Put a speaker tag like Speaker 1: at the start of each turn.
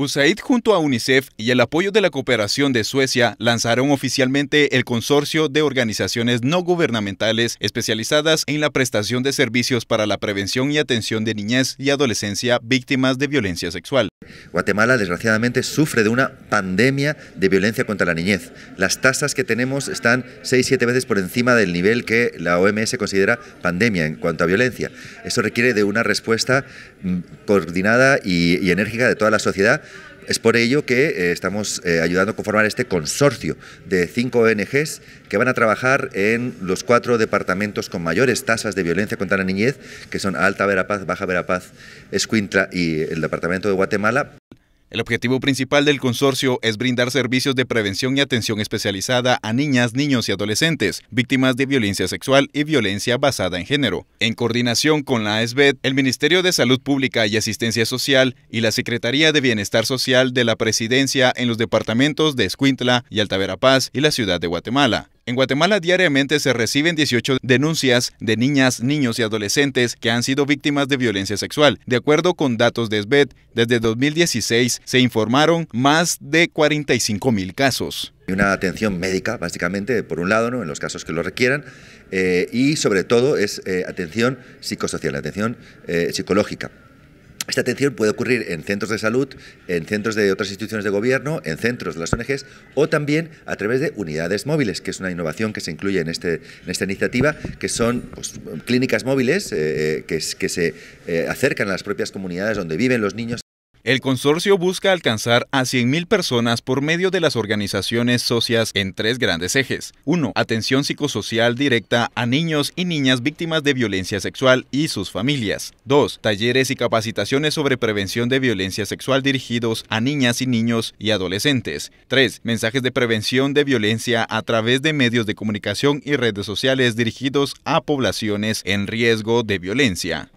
Speaker 1: USAID junto a UNICEF y el apoyo de la cooperación de Suecia lanzaron oficialmente el consorcio de organizaciones no gubernamentales especializadas en la prestación de servicios para la prevención y atención de niñez y adolescencia
Speaker 2: víctimas de violencia sexual. Guatemala, desgraciadamente, sufre de una pandemia de violencia contra la niñez. Las tasas que tenemos están 6-7 veces por encima del nivel que la OMS considera pandemia en cuanto a violencia. Eso requiere de una respuesta mm, coordinada y enérgica de toda la sociedad es por ello que eh, estamos eh, ayudando a conformar este consorcio de cinco ONGs que van a trabajar en los cuatro departamentos con mayores tasas de violencia contra la niñez, que son Alta Verapaz, Baja Verapaz, Escuintla y el departamento de Guatemala,
Speaker 1: el objetivo principal del consorcio es brindar servicios de prevención y atención especializada a niñas, niños y adolescentes víctimas de violencia sexual y violencia basada en género. En coordinación con la ASBED, el Ministerio de Salud Pública y Asistencia Social y la Secretaría de Bienestar Social de la Presidencia en los departamentos de Escuintla y Altaverapaz y la ciudad de Guatemala. En Guatemala diariamente se reciben 18 denuncias de niñas, niños y adolescentes que han sido víctimas de violencia sexual. De acuerdo con datos de SBED, desde 2016 se informaron más de 45 mil
Speaker 2: casos una atención médica, básicamente, por un lado, ¿no? en los casos que lo requieran, eh, y sobre todo es eh, atención psicosocial, atención eh, psicológica. Esta atención puede ocurrir en centros de salud, en centros de otras instituciones de gobierno, en centros de las ONGs o también a través de unidades móviles, que es una innovación que se incluye en, este, esta iniciativa, que son pues, clínicas móviles eh, eh, que, se eh, acercan a las propias comunidades donde viven los niños
Speaker 1: el consorcio busca alcanzar a 100.000 personas por medio de las organizaciones socias en tres grandes ejes. 1. Atención psicosocial directa a niños y niñas víctimas de violencia sexual y sus familias. 2. Talleres y capacitaciones sobre prevención de violencia sexual dirigidos a niñas y niños y adolescentes. 3. Mensajes de prevención de violencia a través de medios de comunicación y redes sociales dirigidos a poblaciones en riesgo de violencia.